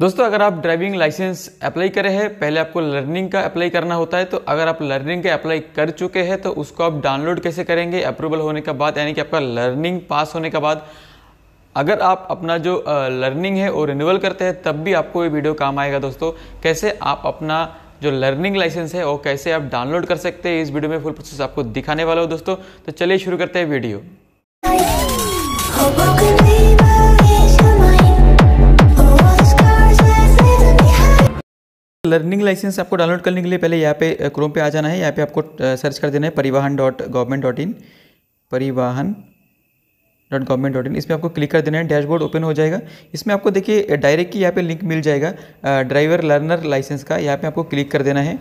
दोस्तों अगर आप ड्राइविंग लाइसेंस अप्लाई करे हैं पहले आपको लर्निंग का अप्लाई करना होता है तो अगर आप लर्निंग का अप्लाई कर चुके हैं तो उसको आप डाउनलोड कैसे करेंगे अप्रूवल होने के बाद यानी कि आपका लर्निंग पास होने के बाद अगर आप अपना जो लर्निंग है वो रिन्यूअल करते हैं तब भी आपको ये वीडियो काम आएगा दोस्तों कैसे आप अपना जो लर्निंग लाइसेंस है वो कैसे आप डाउनलोड कर सकते हैं इस वीडियो में फुल प्रोसेस आपको दिखाने वाला हो दोस्तों तो चलिए शुरू करते हैं वीडियो लर्निंग लाइसेंस आपको डाउनलोड करने के लिए पहले यहाँ पे क्रोम पे आ जाना है यहाँ पे आपको सर्च कर देना है परिवहन डॉट गवर्नमेंट डॉट इन परिवहन डॉट गवर्नमेंट डॉट इन इसमें आपको क्लिक कर देना है डैशबोर्ड ओपन हो जाएगा इसमें आपको देखिए डायरेक्ट ही यहाँ पे लिंक मिल जाएगा ड्राइवर लर्नर लाइसेंस का यहाँ पे आपको क्लिक कर देना है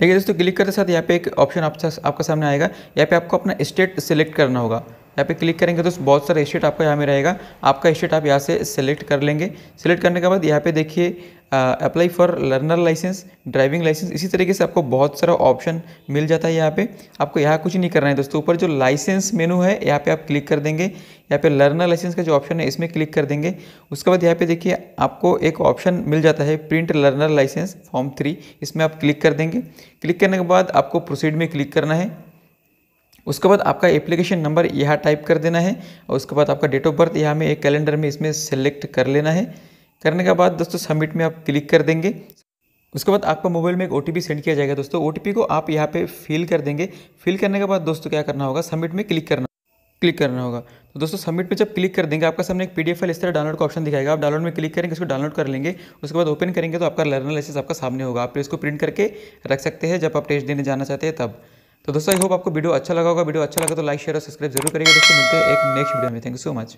देखिए दोस्तों क्लिक करते साथ यहाँ पे एक ऑप्शन आपका सामने आएगा यहाँ पे आपको अपना स्टेट सेलेक्ट करना होगा यहाँ पे क्लिक करेंगे तो बहुत सारा स्टेट आपका यहाँ में रहेगा आपका स्टेट आप यहाँ से सेलेक्ट कर लेंगे सेलेक्ट करने के बाद यहाँ पे देखिए apply for learner license driving license इसी तरीके से आपको बहुत सारा ऑप्शन मिल जाता है यहाँ पे आपको यहाँ कुछ नहीं करना है दोस्तों ऊपर जो लाइसेंस मेनू है यहाँ पे आप क्लिक कर देंगे यहाँ पे लर्नर लाइसेंस का जो ऑप्शन है इसमें क्लिक कर देंगे उसके बाद यहाँ पे देखिए आपको एक ऑप्शन मिल जाता है print learner license form three इसमें आप क्लिक कर देंगे क्लिक करने के बाद आपको प्रोसीड में क्लिक करना है उसके बाद आपका एप्लीकेशन नंबर यहाँ टाइप कर देना है और उसके बाद आपका डेट ऑफ बर्थ यहाँ में एक कैलेंडर में इसमें सेलेक्ट कर लेना है करने के बाद दोस्तों सबमिट में आप क्लिक कर देंगे उसके बाद आपका मोबाइल में एक ओ सेंड किया जाएगा दोस्तों ओ को आप यहाँ पे फिल कर देंगे फिल करने के बाद दोस्तों क्या करना होगा सबमिट में क्लिक करना क्लिक करना होगा तो दोस्तों सबमिट पे जब क्लिक कर देंगे आपका सामने एक पी फाइल इस तरह डाउनलोड का ऑप्शन दिखाएगा आप डाउनलोड में क्लिक करेंगे इसको डाउनलोड कर लेंगे उसके बाद ओपन करेंगे तो आपका लर्नर लाइसेंस आपका सामने होगा आप इसको प्रिंट करके रख सकते हैं जब आप टेस्ट देने जाना चाहते हैं तब तो दोस्तों आई होप आपको वीडियो अच्छा लगा होगा वीडियो अच्छा लगा तो लाइक शेयर और सब्सक्राइब जरूर करिएगा दोस्तों मिलते हैं एक नेक्स्ट वीडियो में थैंक यू सो मच